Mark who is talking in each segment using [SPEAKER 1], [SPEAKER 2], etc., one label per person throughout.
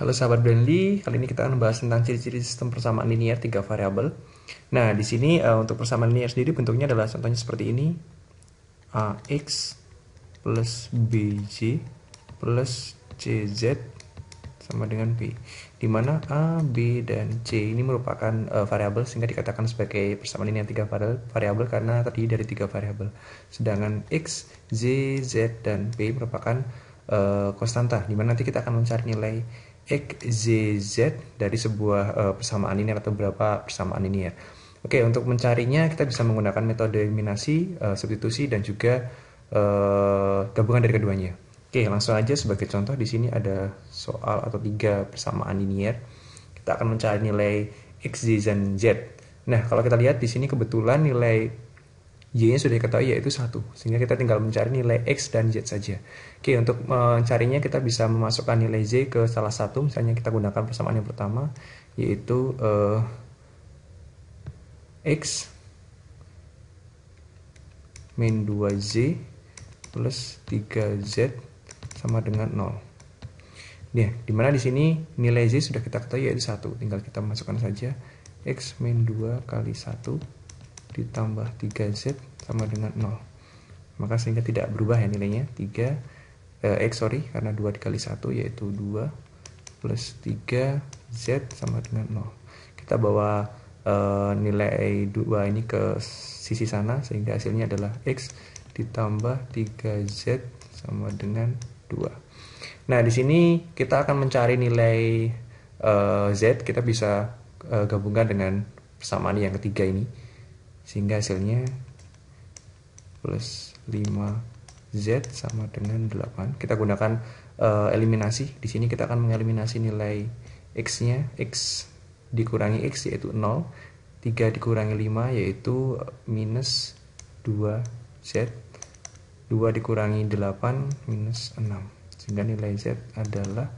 [SPEAKER 1] Halo sahabat Brandly, kali ini kita akan membahas tentang ciri-ciri sistem persamaan linear tiga variabel. Nah, di sini uh, untuk persamaan linear sendiri bentuknya adalah contohnya seperti ini. AX eh, plus BJ plus CZ sama dengan B. Di mana A, B, dan C ini merupakan uh, variabel sehingga dikatakan sebagai persamaan linear tiga variabel karena terdiri dari tiga variabel. Sedangkan X, Z, Z, dan B merupakan uh, eh, dimana nanti kita akan mencari nilai x z z dari sebuah uh, persamaan linear atau beberapa persamaan linear. Ya. Oke, untuk mencarinya kita bisa menggunakan metode eliminasi, uh, eh, substitusi dan juga uh, gabungan dari keduanya. Oke, langsung aja sebagai contoh di sini ada soal atau tiga persamaan linear. Kita akan mencari nilai x, z dan z. Nah, kalau kita lihat di sini kebetulan nilai Y-nya sudah diketahui yaitu satu, sehingga kita tinggal mencari nilai X dan Z saja. Oke, untuk mencarinya kita bisa memasukkan nilai Z ke salah satu, misalnya kita gunakan persamaan yang pertama, yaitu uh, X min 2Z plus 3Z sama dengan 0. Ya, dimana di sini nilai Z sudah kita ketahui yaitu satu tinggal kita masukkan saja X min 2 kali 1 ditambah 3Z sama dengan 0. Maka sehingga tidak berubah ya nilainya 3 eh, X sorry karena 2 dikali 1 yaitu 2 plus 3Z sama dengan 0. Kita bawa eh, nilai 2 ini ke sisi sana sehingga hasilnya adalah X ditambah 3Z sama dengan 2. Nah di sini kita akan mencari nilai eh, Z kita bisa eh, gabungkan dengan persamaan yang ketiga ini sehingga hasilnya plus 5Z sama dengan 8 kita gunakan uh, eliminasi di sini kita akan mengeliminasi nilai X nya X dikurangi X yaitu 0 3 dikurangi 5 yaitu eh, minus 2Z 2 dikurangi 8 minus 6 sehingga nilai Z adalah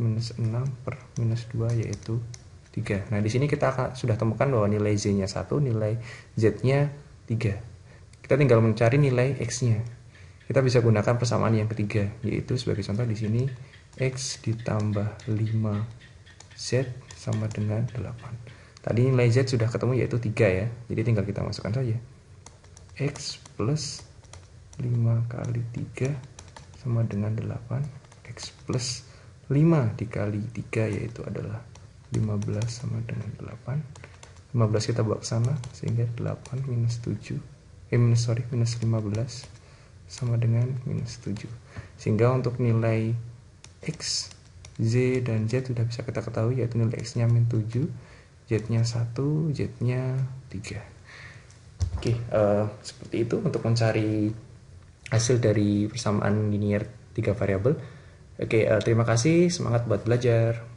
[SPEAKER 1] minus 6 per minus 2 yaitu 3. Nah, di sini kita akan, sudah temukan bahwa nilai Z-nya 1, nilai Z-nya 3. Kita tinggal mencari nilai X-nya. Kita bisa gunakan persamaan yang ketiga, yaitu sebagai contoh di sini X ditambah 5Z sama dengan 8. Tadi nilai Z sudah ketemu yaitu 3 ya, jadi tinggal kita masukkan saja. X plus 5 kali 3 sama dengan 8. X plus 5 dikali 3 yaitu adalah 15 sama dengan 8 15 kita bawa ke sana sehingga 8 minus 7 eh minus sorry minus 15 sama dengan minus 7 sehingga untuk nilai X Z dan Z sudah bisa kita ketahui yaitu nilai X nya min 7 Z nya 1 Z nya 3 oke uh, seperti itu untuk mencari hasil dari persamaan linear 3 variabel oke uh, terima kasih semangat buat belajar